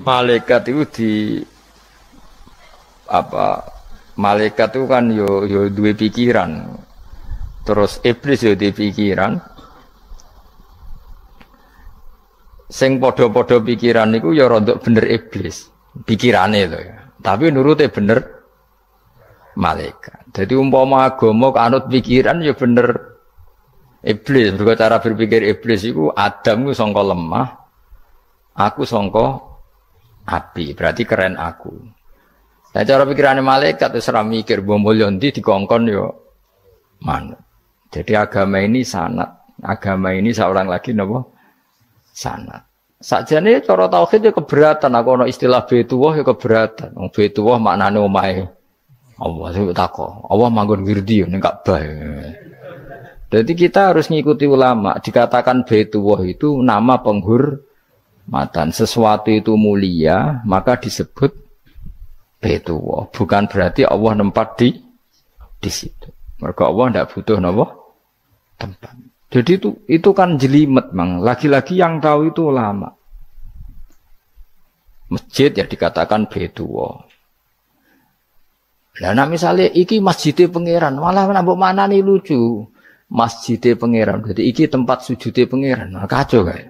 malaikat itu di apa malaikat itu kan yo yo dua pikiran terus iblis yo di pikiran sing podo-podo pikiran itu yo untuk bener iblis pikirannya itu ya tapi nurutnya bener malaikat jadi umpama agama anut pikiran yo ya bener iblis berbicara cara berpikir iblis itu Adam itu songko lemah aku songko api. Berarti keren aku. Nah cara pikirannya malaikat itu seram mikir bom di dikongkon yo mana. Jadi agama ini sanat, agama ini seorang lagi nopo sanat. Saja nih cara tauhid ya keberatan. Aku no istilah betuah ya keberatan. Wong betuwah maknane omahe. Allah itu tako. Allah manggon wirdi ning baik. Jadi kita harus ngikuti ulama. Dikatakan betuah itu nama penghur matan sesuatu itu mulia maka disebut Baitullah bukan berarti Allah tempat di di situ mereka Allah tidak butuh nopo tempat jadi itu itu kan jelimet mang lagi-lagi yang tahu itu lama masjid ya dikatakan Baitullah lah nak misalnya iki masjidnya pangeran malah nabo mana nih lucu masjidnya pangeran jadi iki tempat sujudnya pangeran nah, kacau kayak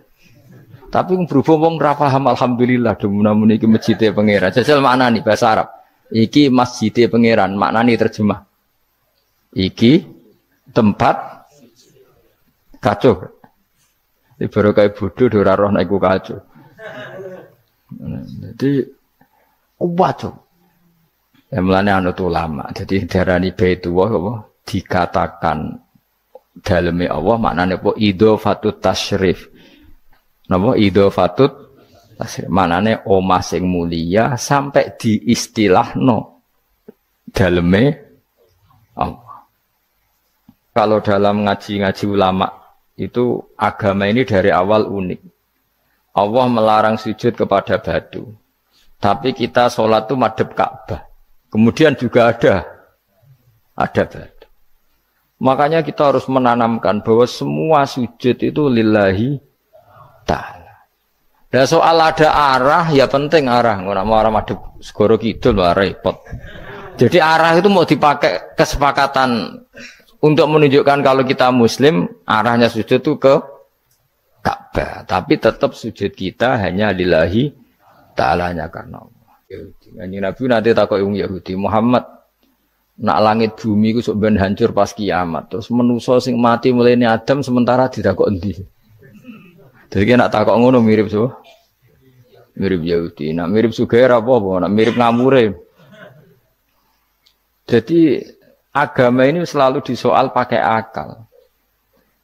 tapi berhubung wong ra paham alhamdulillah demen-demen iki masjide pangeran. Jajal maknani bahasa Arab. Iki masjid pangeran, maknani terjemah. Iki tempat kacau. Ibarat kayak bodoh ora roh nek kacau. Jadi kuat tuh. Ya mulane anut ulama. Jadi darani baitullah apa dikatakan dalamnya Allah maknanya apa idofatut tasrif ido fatut manane omah sing mulia sampai no daleme Allah. Kalau dalam ngaji-ngaji ulama itu agama ini dari awal unik. Allah melarang sujud kepada batu. Tapi kita sholat tuh madep Ka'bah. Kemudian juga ada ada batu. Makanya kita harus menanamkan bahwa semua sujud itu lillahi taala. Nah soal ada arah ya penting arah. Nggak mau arah madu segoro kidul lah repot. Jadi arah itu mau dipakai kesepakatan untuk menunjukkan kalau kita muslim arahnya sujud itu ke Ka'bah, tapi tetap sujud kita hanya lillahi ta'alanya karena Allah. Yahudi. Nabi nanti takut yang Yahudi, Muhammad nak langit bumi ku sok hancur pas kiamat. Terus menuso sing mati mulai ini Adam sementara tidak kok endi. Jadi nak takok ngono mirip so. Mirip Yahudi. Nak mirip Sugera apa-apa. Nak mirip ngamure. Jadi agama ini selalu disoal pakai akal.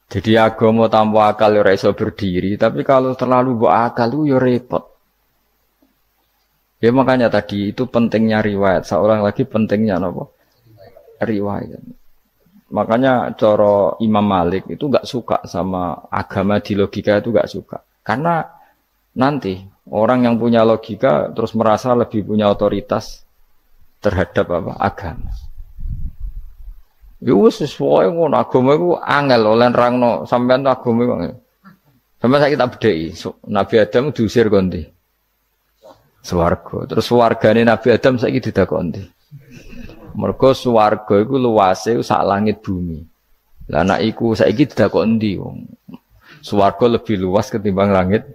Jadi agama tanpa akal ya iso berdiri, tapi kalau terlalu buat akal itu ya repot. Ya makanya tadi itu pentingnya riwayat, seorang lagi pentingnya apa? Riwayat. Makanya coro Imam Malik itu nggak suka sama agama di logika itu nggak suka. Karena nanti orang yang punya logika terus merasa lebih punya otoritas terhadap apa agama. Ya Ibu sesuai ngono agama itu angel oleh rangno sampean agama itu angel. Sampai saya kita bedai, so, Nabi Adam diusir ganti, Suwargo. Terus warganya Nabi Adam saya tidak ganti. Mergo swarga iku luwase sak langit bumi. Lah nek iku saiki tidak kok endi wong. Swarga lebih luas ketimbang langit.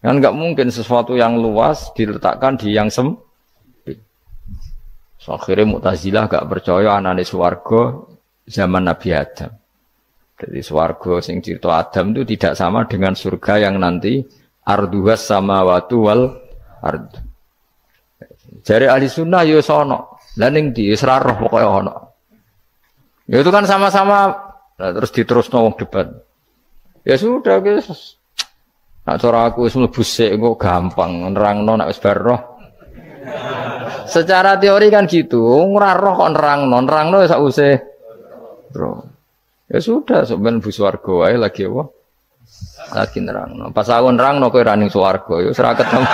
Kan enggak mungkin sesuatu yang luas diletakkan di yang sem. So, akhirnya Mu'tazilah gak percaya anane swarga zaman Nabi Adam. Jadi swarga sing cerita Adam itu tidak sama dengan surga yang nanti arduhas sama watu wal ard. Jari ahli sunnah yo sono. Lah di Isra roh pokoke ono. Ya itu kan sama-sama nah, terus diterus wong debat. Ya sudah guys. Nak cara aku wis mlebu kok gampang nerangno nak wis roh. Secara teori kan gitu, ora roh kok nerangno, ya sakwise. bro. Ya sudah, sampean bu swarga wae lagi wah Lagi nerang. Pas aku nerang nong kowe running ning swarga, ya ora ketemu.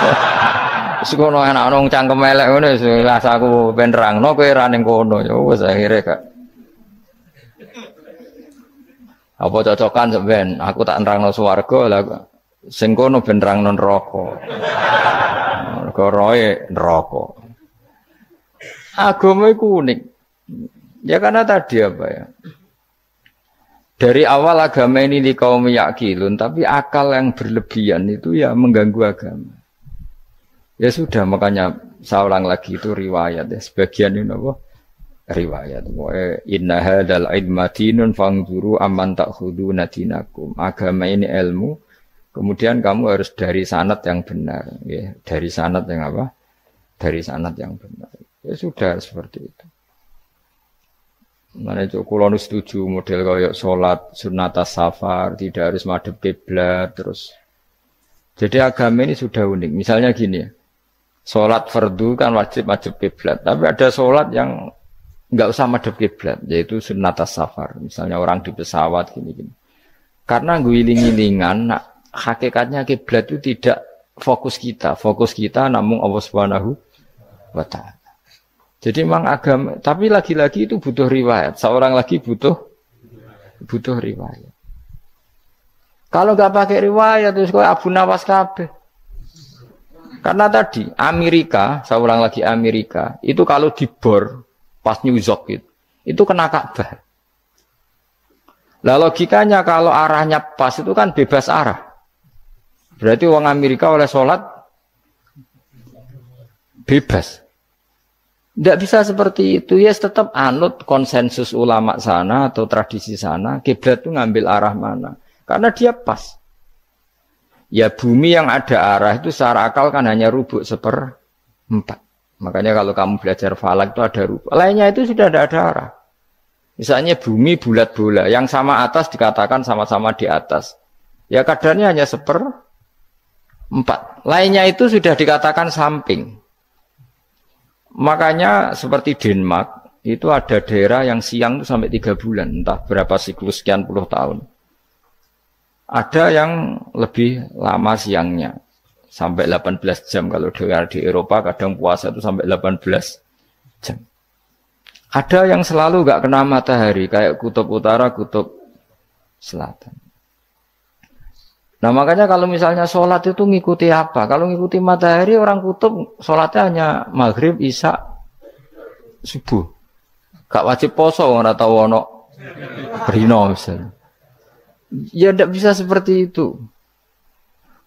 Sekono enak nong cangkem melek ngono wis aku ben rangno kowe ra ning kono ya wis akhire gak. Apa cocokan ben Aku tak nerangno swarga lah sing kono ben rangno neraka. Mergo roe neraka. Agama iku unik. Ya karena tadi apa ya? dari awal agama ini di kaum yakilun tapi akal yang berlebihan itu ya mengganggu agama Ya sudah, makanya saulang lagi itu riwayat ya. Sebagian ini apa? Riwayat. Inna hadal idmatinun dinun fangduru aman takhudu nadinakum. Agama ini ilmu. Kemudian kamu harus dari sanat yang benar. Ya. Dari sanat yang apa? Dari sanat yang benar. Ya sudah seperti itu. Mana itu kulon setuju model kayak sholat sunata safar tidak harus madep kiblat terus. Jadi agama ini sudah unik. Misalnya gini ya Sholat fardu kan wajib wajib kiblat, tapi ada sholat yang nggak usah madep kiblat, yaitu sunnat safar. Misalnya orang di pesawat gini-gini. Karena guling-gilingan, nah, hakikatnya kiblat itu tidak fokus kita, fokus kita namun Allah Subhanahu wa taala. Jadi memang agama, tapi lagi-lagi itu butuh riwayat. Seorang lagi butuh butuh riwayat. Kalau nggak pakai riwayat terus kau Abu Nawas kabeh. Karena tadi Amerika, saya ulang lagi Amerika, itu kalau dibor pas New York itu, itu kena Ka'bah. Lah logikanya kalau arahnya pas itu kan bebas arah. Berarti uang Amerika oleh sholat bebas. Tidak bisa seperti itu ya yes, tetap anut konsensus ulama sana atau tradisi sana. Kiblat itu ngambil arah mana? Karena dia pas. Ya bumi yang ada arah itu secara akal kan hanya rubuk seperempat. Makanya kalau kamu belajar falak itu ada rubuk. Lainnya itu sudah tidak ada arah. Misalnya bumi bulat bola, yang sama atas dikatakan sama-sama di atas. Ya kadarnya hanya seperempat. Lainnya itu sudah dikatakan samping. Makanya seperti Denmark, itu ada daerah yang siang itu sampai tiga bulan, entah berapa siklus sekian puluh tahun. Ada yang lebih lama siangnya, sampai 18 jam. Kalau dengar di Eropa, kadang puasa itu sampai 18 jam. Ada yang selalu nggak kena matahari, kayak kutub utara, kutub selatan. Nah makanya kalau misalnya sholat itu ngikuti apa? Kalau ngikuti matahari orang kutub sholatnya hanya maghrib, isya, subuh. Gak wajib poso orang tahu ono berino misalnya ya tidak bisa seperti itu.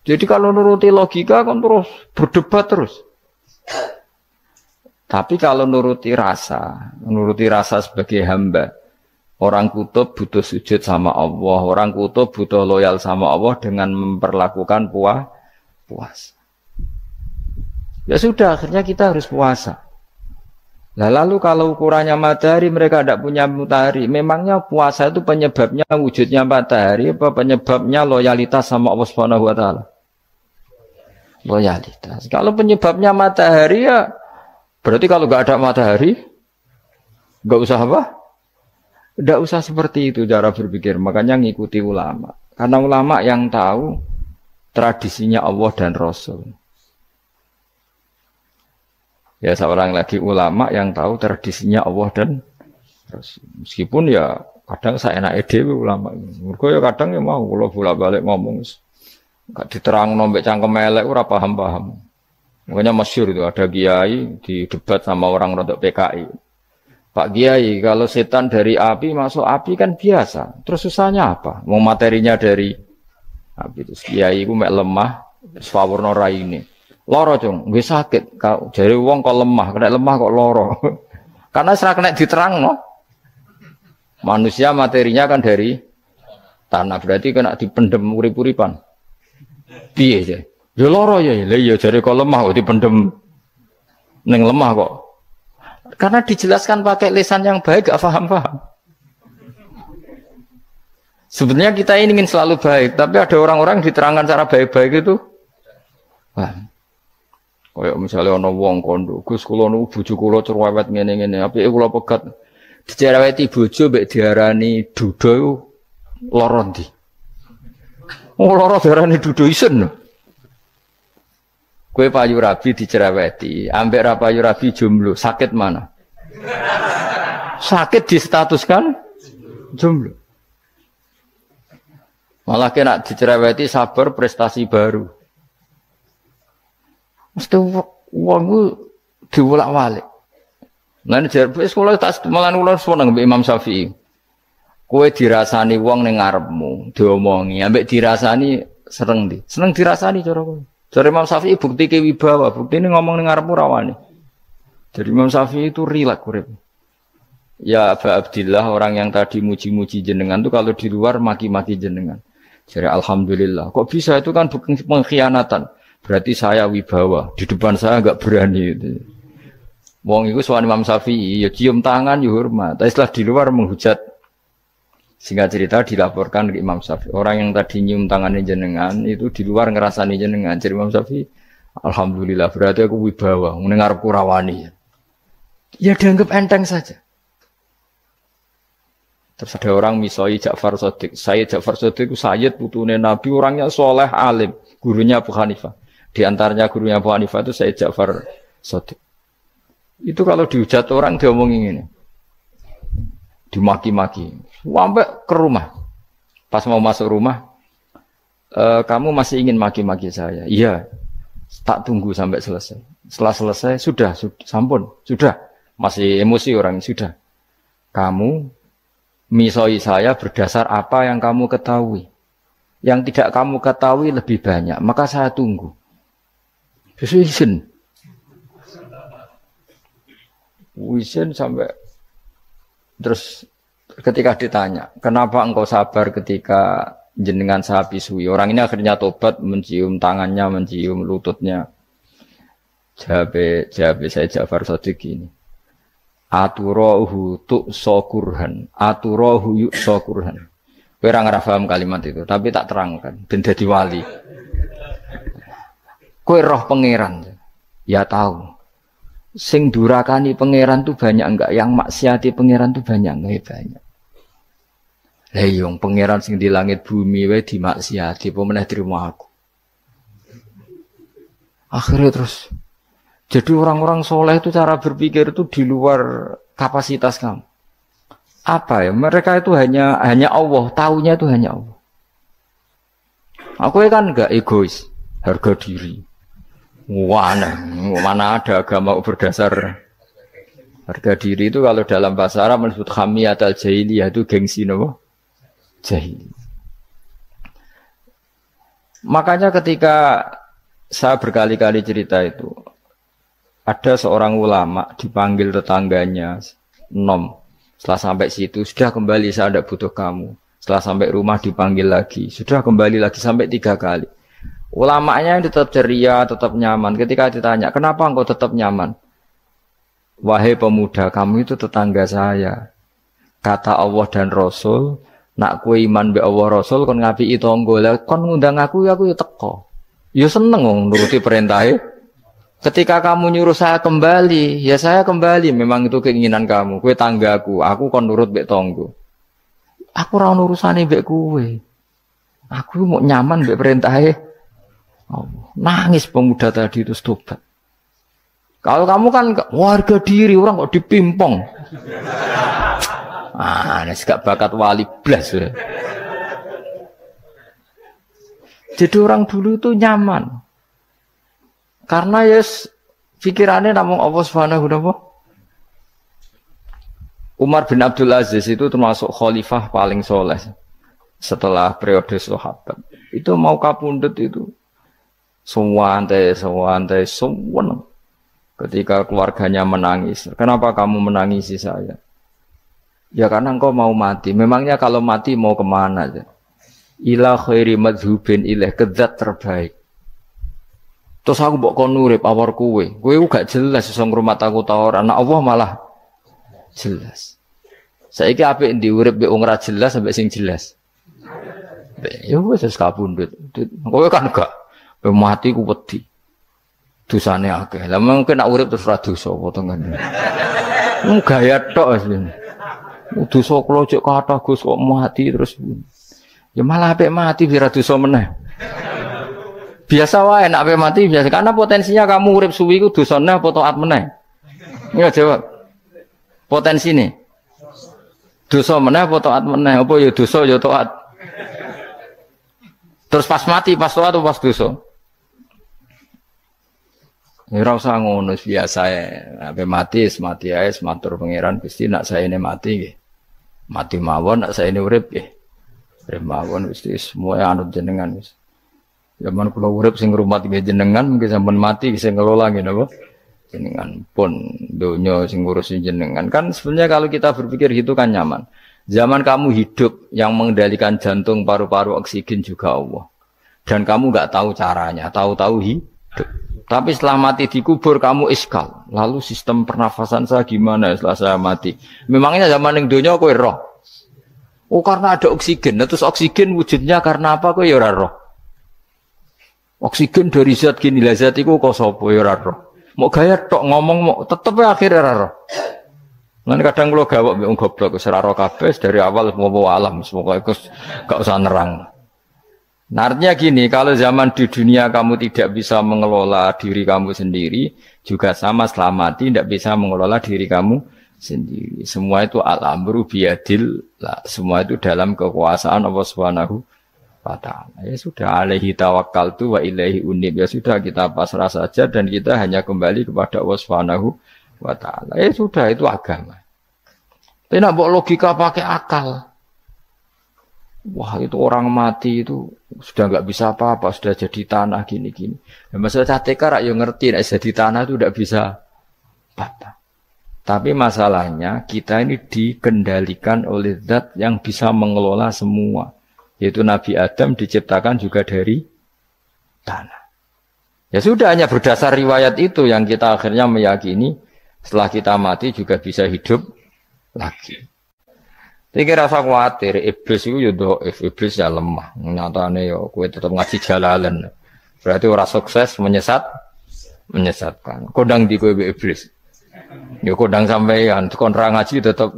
Jadi kalau nuruti logika kan terus berdebat terus. Tapi kalau nuruti rasa, nuruti rasa sebagai hamba, orang kutub butuh sujud sama Allah, orang kutub butuh loyal sama Allah dengan memperlakukan puas, Ya sudah, akhirnya kita harus puasa. Nah, lalu kalau ukurannya matahari mereka tidak punya matahari. Memangnya puasa itu penyebabnya wujudnya matahari apa penyebabnya loyalitas sama Allah Subhanahu wa taala? Loyalitas. Kalau penyebabnya matahari ya berarti kalau nggak ada matahari nggak usah apa? Nggak usah seperti itu cara berpikir. Makanya ngikuti ulama. Karena ulama yang tahu tradisinya Allah dan Rasul ya seorang lagi ulama yang tahu tradisinya Allah dan Meskipun ya kadang saya enak ide ulama. mereka ya kadang ya mau kalau bolak-balik ngomong gak diterang nombek cangkem elek ora paham-paham. Makanya masyur itu ada kiai di debat sama orang rontok PKI. Pak Kiai, kalau setan dari api masuk api kan biasa. Terus susahnya apa? Mau materinya dari api itu, Kiai gue mek lemah, swawurno ini. Loro cung, gue sakit. Kau jadi uang kok lemah, kena lemah kok loro. Karena serak kena diterang no. Manusia materinya kan dari tanah berarti kena dipendem urip-uripan. Piye aja. Ya loro ya, lah ya jadi kok lemah kok dipendem neng lemah kok. Karena dijelaskan pakai lisan yang baik gak paham-paham. Sebenarnya kita ingin selalu baik, tapi ada orang-orang diterangkan cara baik-baik itu. Wah, Kayak misalnya ono wong kondo, Gus kula nu bojo kula cerewet ngene-ngene, apike kula pegat. Dicereweti bojo mbek diarani dudo iku lara ndi? Oh lara diarani duda isen. Kue payu rabi dicereweti, ambek ra payu rabi jomblo, sakit mana? Sakit distatuskan jomblo. Malah kena dicereweti sabar prestasi baru. Mesti wong ku diwolak-walik. Lan jar wis kula tak malah kula seneng nang Imam Syafi'i. kue dirasani wong ning ngarepmu, diomongi, ambek dirasani sereng di. Seneng dirasani cara kowe. Dari Imam Syafi'i bukti kewibawa, bukti ini ngomong ning ngarepmu rawani. Jadi Imam Syafi'i itu rilak urip. Ya Aba Abdillah orang yang tadi muji-muji jenengan tuh kalau di luar maki-maki jenengan. Jadi alhamdulillah. Kok bisa itu kan bukan pengkhianatan. Berarti saya wibawa. Di depan saya nggak berani. itu Wong itu suami Imam Syafi'i, ya cium tangan, ya hormat. Tapi setelah di luar menghujat. Singkat cerita dilaporkan ke Imam Syafi'i. Orang yang tadi nyium tangannya jenengan, itu di luar ngerasani jenengan. Jadi Imam Syafi'i, Alhamdulillah, berarti aku wibawa, mendengar kurawani. Ya dianggap enteng saja. Terus ada orang misoi Ja'far Sadiq. Saya Ja'far Sadiq, saya putune Nabi, orangnya soleh alim. Gurunya Abu Hanifah. Di antaranya gurunya Abu Hanifah itu saya Ja'far Sadiq. Itu kalau dihujat orang diomongin ini. Dimaki-maki. Sampai ke rumah. Pas mau masuk rumah, e, kamu masih ingin maki-maki saya. Iya, tak tunggu sampai selesai. Setelah selesai, sudah, sudah sampun, sudah. Masih emosi orang, sudah. Kamu misoi saya berdasar apa yang kamu ketahui. Yang tidak kamu ketahui lebih banyak, maka saya tunggu. Besok izin. Izin sampai terus ketika ditanya, kenapa engkau sabar ketika jenengan sapi suwi? Orang ini akhirnya tobat mencium tangannya, mencium lututnya. Jabe, jabe saya Jafar Sadiq ini. Aturohu tuk sokurhan, aturohu yuk sokurhan. Kau rafaham kalimat itu, tapi tak terangkan. benda diwali. wali. Kue roh pangeran. Ya tahu. Sing durakani pangeran tuh banyak enggak, yang maksiati pangeran tuh banyak enggak ya banyak. leyong iya, pangeran sing di langit bumi wae dimaksiati pemenah terima aku. Akhirnya terus jadi orang-orang soleh itu cara berpikir itu di luar kapasitas kamu. Apa ya? Mereka itu hanya hanya Allah, taunya itu hanya Allah. Aku kan enggak egois, harga diri. Wana, mana ada agama berdasar harga diri itu kalau dalam bahasa Arab menyebut kami atau jahili itu gengsi nopo jahili. Makanya ketika saya berkali-kali cerita itu ada seorang ulama dipanggil tetangganya nom setelah sampai situ sudah kembali saya tidak butuh kamu setelah sampai rumah dipanggil lagi sudah kembali lagi sampai tiga kali Ulamanya yang tetap ceria, tetap nyaman. Ketika ditanya, kenapa engkau tetap nyaman? Wahai pemuda, kamu itu tetangga saya. Kata Allah dan Rasul, nak kue iman be Allah Rasul, kon ngapi itu lah, Kon ngundang aku, ya aku ya teko. Ya seneng nuruti perintahnya. E. Ketika kamu nyuruh saya kembali, ya saya kembali. Memang itu keinginan kamu. Kue tangga aku aku kon nurut be tonggo. Aku rawan urusan be kue. Aku mau nyaman be perintahnya e. Allah. Nangis pemuda tadi itu tobat. Kalau kamu kan warga diri orang kok dipimpong. Ah, ini gak bakat wali blas. Ya. Jadi orang dulu itu nyaman. Karena ya yes, pikirannya namun Allah Subhanahu wa Umar bin Abdul Aziz itu termasuk khalifah paling soleh setelah periode sahabat. Itu mau kapundut itu semua antai, semua antai, semua. Ketika keluarganya menangis, kenapa kamu menangisi saya? Ya karena engkau mau mati. Memangnya kalau mati mau kemana? aja? Ila khairi madhubin ilah kedat terbaik. Terus aku bawa konurip awar kue. Kue gak jelas iso rumah aku tawar. Anak Allah malah jelas. Saya apik ndi urip mbek jelas sampai sing jelas. Ya wis wis kabundut. Kue kan gak Ya, mati ku wedi. Dosane akeh. Lah mungkin nak urip terus ra dosa apa to ngene. Mung gaya tok asline. Dosa kula jek kathah Gus kok mati terus. Ya malah apik mati biar dosa meneh. Biasa wae nak apik mati biasa karena potensinya kamu urip suwi ku dosane apa taat meneh. Ya jawab. Potensi ini. Dosa meneh apa taat meneh? Apa ya dosa ya taat. Terus pas mati pas taat pas dosa. Ini ya, ora usah ngono biasa ya. Ape mati mati ae matur pengiran Gusti nak saya ini mati nggih. Mati mawon nak saya ini urip ya Urip mawon Gusti semua anut jenengan wis. Zaman ya, kula urip sing rumah nggih jenengan mungkin zaman mati sing ngelola nggih napa? Jenengan pun donya sing ngurusi jenengan. Kan sebenarnya kalau kita berpikir gitu kan nyaman. Zaman kamu hidup yang mengendalikan jantung, paru-paru, oksigen juga Allah. Dan kamu gak tahu caranya, tahu-tahu hidup. Tapi setelah mati dikubur kamu iskal. Lalu sistem pernafasan saya gimana setelah saya mati? Memangnya zaman yang dunia kue roh. Oh karena ada oksigen. Nah, terus oksigen wujudnya karena apa kue yora ya roh? Oksigen dari zat gini lah zat itu kosopo yora ya roh. Mau gaya tok ngomong mau tetep ya akhirnya yora roh. Nanti kadang lo gawok bingung ke seraro kabes dari awal mau alam semoga ikut gak usah nerang. Nah, artinya gini, kalau zaman di dunia kamu tidak bisa mengelola diri kamu sendiri, juga sama selamati tidak bisa mengelola diri kamu sendiri. Semua itu alam biadil, lah. semua itu dalam kekuasaan Allah Subhanahu wa ta'ala. Ya sudah, alaihi tawakkaltu wa ilaihi unib. Ya sudah, kita pasrah saja dan kita hanya kembali kepada Allah Subhanahu wa ta'ala. Ya sudah, itu agama. Tapi nak logika pakai akal. Wah itu orang mati itu sudah nggak bisa apa-apa, sudah jadi tanah gini-gini. Ya, masalah catekar yang ngerti, nah, jadi tanah itu tidak bisa patah. Tapi masalahnya kita ini dikendalikan oleh zat yang bisa mengelola semua. Yaitu Nabi Adam diciptakan juga dari tanah. Ya sudah hanya berdasar riwayat itu yang kita akhirnya meyakini setelah kita mati juga bisa hidup lagi. Tiga rasa khawatir, iblis itu yudo iblis ya lemah. nih yo kue tetap ngaji jalalan. Berarti ora sukses menyesat, menyesatkan. Kodang di kue iblis. Yo kodang sampaian. tukon ra ngaji tetap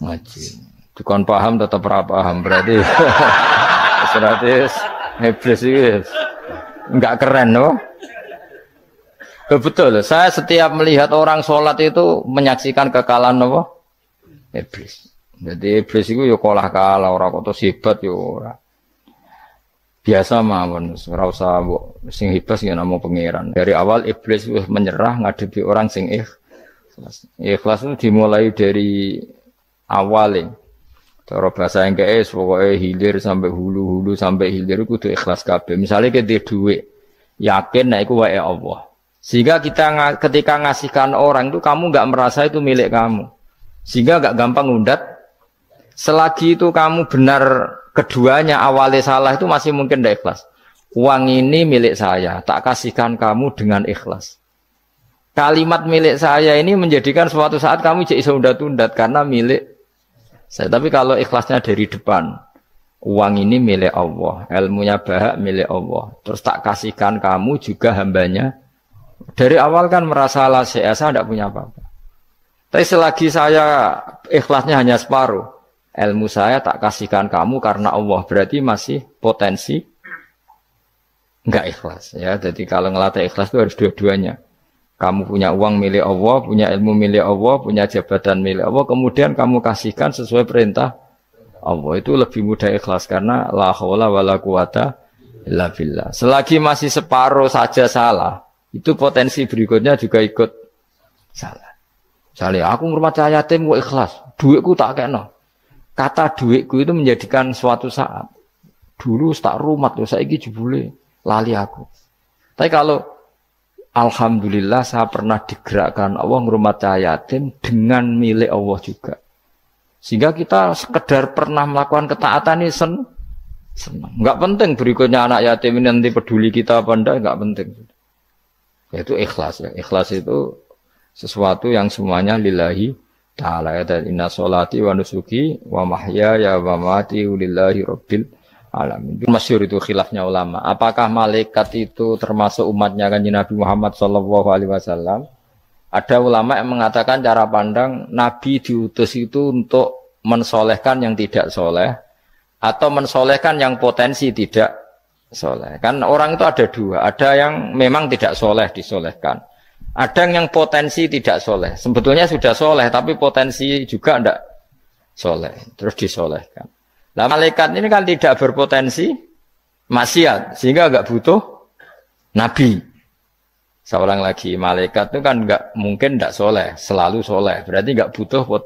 ngaji. kon paham tetap ra paham. Berarti berarti iblis itu nggak keren loh. Betul, saya setiap melihat orang sholat itu menyaksikan kekalahan No? Iblis. Jadi iblis itu yuk ya kalah kalah orang kotor hebat yuk ya ora. Biasa mawon, ora bu sing hebat ya namu pangeran. Dari awal iblis itu menyerah ngadepi orang sing ikhlas. Ikhlas itu dimulai dari awal ya. Cara bahasa yang es pokoknya hilir sampai hulu hulu sampai hilir tuh ikhlas kabeh. Misalnya kita duit yakin nah itu wae Allah. Sehingga kita ketika ngasihkan orang itu kamu nggak merasa itu milik kamu. Sehingga nggak gampang ngundat selagi itu kamu benar keduanya awalnya salah itu masih mungkin tidak ikhlas. Uang ini milik saya, tak kasihkan kamu dengan ikhlas. Kalimat milik saya ini menjadikan suatu saat kamu jadi sudah tunda karena milik saya. Tapi kalau ikhlasnya dari depan, uang ini milik Allah, ilmunya bahak milik Allah. Terus tak kasihkan kamu juga hambanya. Dari awal kan merasa lah saya tidak punya apa-apa. Tapi selagi saya ikhlasnya hanya separuh, ilmu saya tak kasihkan kamu karena Allah berarti masih potensi nggak ikhlas ya jadi kalau ngelatih ikhlas itu harus dua-duanya kamu punya uang milik Allah punya ilmu milik Allah punya jabatan milik Allah kemudian kamu kasihkan sesuai perintah Allah itu lebih mudah ikhlas karena la haula la quwata illa billah selagi masih separuh saja salah itu potensi berikutnya juga ikut salah. Misalnya aku ngurmat cahaya tim ikhlas, duitku tak kena kata duitku itu menjadikan suatu saat dulu tak rumat tuh saya jebule lali aku tapi kalau Alhamdulillah saya pernah digerakkan Allah rumah cahaya yatim dengan milik Allah juga sehingga kita sekedar pernah melakukan ketaatan ini sen senang nggak penting berikutnya anak yatim ini nanti peduli kita apa enggak nggak penting ya Itu ikhlas ya ikhlas itu sesuatu yang semuanya lillahi Ta'ala ya, dan inna sholati wa nusuki wa mahyaya wa mati ulillahi rabbil alamin. masyur itu khilafnya ulama. Apakah malaikat itu termasuk umatnya kan Nabi Muhammad sallallahu alaihi wasallam? Ada ulama yang mengatakan cara pandang Nabi diutus itu untuk mensolehkan yang tidak soleh atau mensolehkan yang potensi tidak soleh. Kan orang itu ada dua, ada yang memang tidak soleh disolehkan, ada yang potensi tidak soleh. Sebetulnya sudah soleh, tapi potensi juga tidak soleh. Terus disolehkan. Nah malaikat ini kan tidak berpotensi maksiat, sehingga nggak butuh nabi. Seorang lagi malaikat itu kan nggak mungkin tidak soleh, selalu soleh. Berarti nggak butuh pot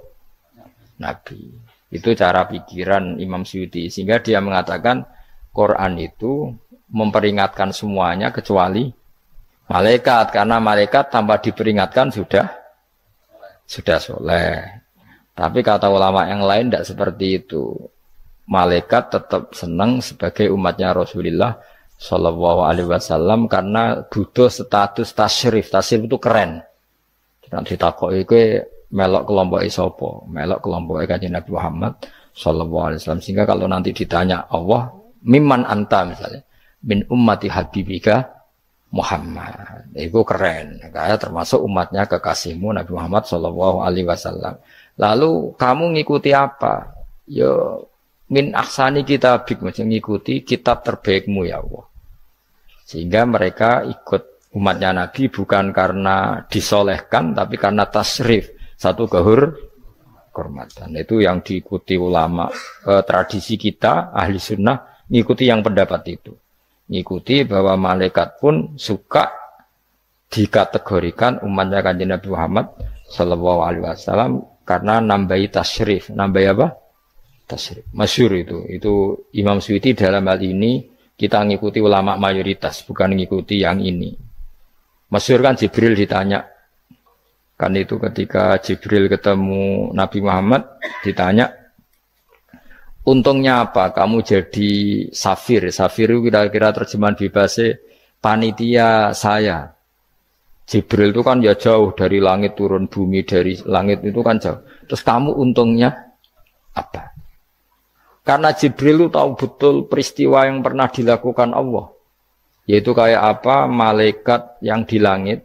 nabi. Itu cara pikiran Imam Syuuti. Sehingga dia mengatakan Quran itu memperingatkan semuanya kecuali malaikat karena malaikat tanpa diperingatkan sudah sudah soleh. Tapi kata ulama yang lain tidak seperti itu. Malaikat tetap senang sebagai umatnya Rasulullah Shallallahu Alaihi Wasallam karena butuh status tasyrif. Tasyrif itu keren. Kita ditakoi itu melok kelompok isopo, melok kelompok kajian Nabi Muhammad Shallallahu Alaihi Wasallam. Sehingga kalau nanti ditanya Allah, miman anta misalnya, min ummati habibika Muhammad. Itu keren. Kayak termasuk umatnya kekasihmu Nabi Muhammad Shallallahu Alaihi Wasallam. Lalu kamu ngikuti apa? Yo ya, min aksani kita maksudnya ngikuti kitab terbaikmu ya Allah. Sehingga mereka ikut umatnya Nabi bukan karena disolehkan tapi karena tasrif satu kehur kehormatan itu yang diikuti ulama eh, tradisi kita ahli sunnah ngikuti yang pendapat itu ngikuti bahwa malaikat pun suka dikategorikan umatnya kanjeng Nabi Muhammad Shallallahu Alaihi Wasallam karena nambahi tasrif, nambahi apa? Tasrif. Masyur itu, itu Imam Suyuti dalam hal ini kita ngikuti ulama mayoritas, bukan ngikuti yang ini. Masyur kan Jibril ditanya, kan itu ketika Jibril ketemu Nabi Muhammad ditanya Untungnya apa? Kamu jadi safir. Safir itu kira-kira terjemahan bebasnya panitia saya. Jibril itu kan ya jauh dari langit turun bumi dari langit itu kan jauh. Terus kamu untungnya apa? Karena Jibril itu tahu betul peristiwa yang pernah dilakukan Allah. Yaitu kayak apa malaikat yang di langit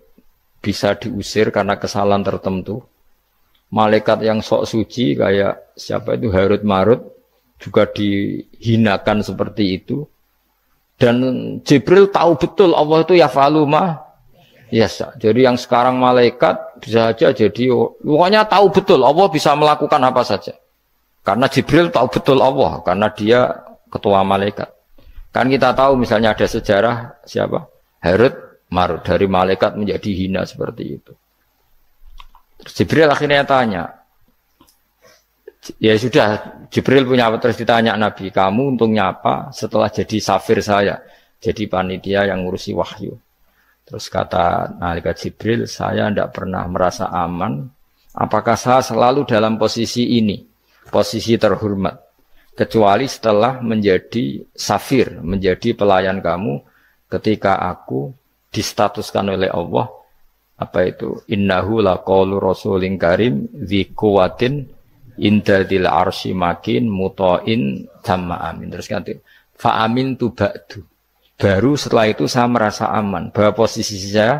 bisa diusir karena kesalahan tertentu. Malaikat yang sok suci kayak siapa itu Harut Marut juga dihinakan seperti itu. Dan Jibril tahu betul Allah itu ya faluma yes. Jadi yang sekarang malaikat bisa aja jadi pokoknya tahu betul Allah bisa melakukan apa saja. Karena Jibril tahu betul Allah karena dia ketua malaikat. Kan kita tahu misalnya ada sejarah siapa? Herod Marut dari malaikat menjadi hina seperti itu. Terus Jibril akhirnya tanya, Ya sudah, Jibril punya apa terus ditanya Nabi, kamu untungnya apa setelah jadi safir saya, jadi panitia yang ngurusi wahyu. Terus kata Nalika Jibril, saya tidak pernah merasa aman. Apakah saya selalu dalam posisi ini, posisi terhormat? Kecuali setelah menjadi safir, menjadi pelayan kamu ketika aku distatuskan oleh Allah apa itu innahu laqaulu rasulin karim dzi indadil arsi makin mutoin sama amin terus ganti fa amin tu ba'du baru setelah itu saya merasa aman bahwa posisi saya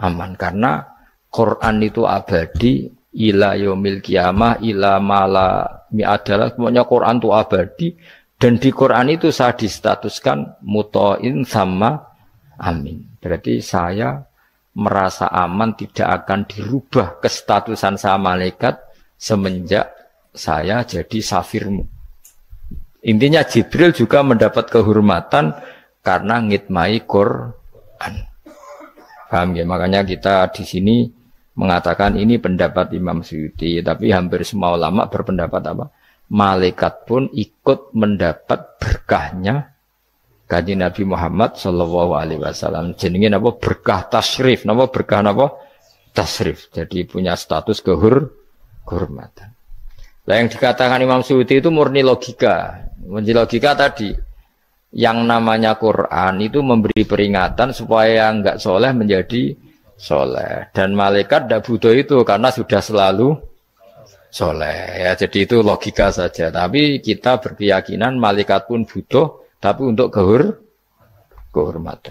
aman karena Quran itu abadi ila yomil kiamah ila mala mi adalah semuanya Quran itu abadi dan di Quran itu saya distatuskan mutoin sama amin berarti saya merasa aman tidak akan dirubah statusan saya malaikat semenjak saya jadi safirmu. Intinya Jibril juga mendapat kehormatan karena ngitmai Quran. Paham ya? Makanya kita di sini mengatakan ini pendapat Imam Suyuti, tapi hampir semua ulama berpendapat apa? Malaikat pun ikut mendapat berkahnya kaji Nabi Muhammad Shallallahu Alaihi Wasallam. Jenenge apa berkah tasrif, apa berkah apa tasrif. Jadi punya status kehur kehormatan. Nah yang dikatakan Imam Suyuti itu murni logika. Murni logika tadi. Yang namanya Quran itu memberi peringatan supaya yang nggak soleh menjadi soleh. Dan malaikat tidak butuh itu karena sudah selalu soleh. Ya, jadi itu logika saja. Tapi kita berkeyakinan malaikat pun butuh tapi untuk kehur kehormatan.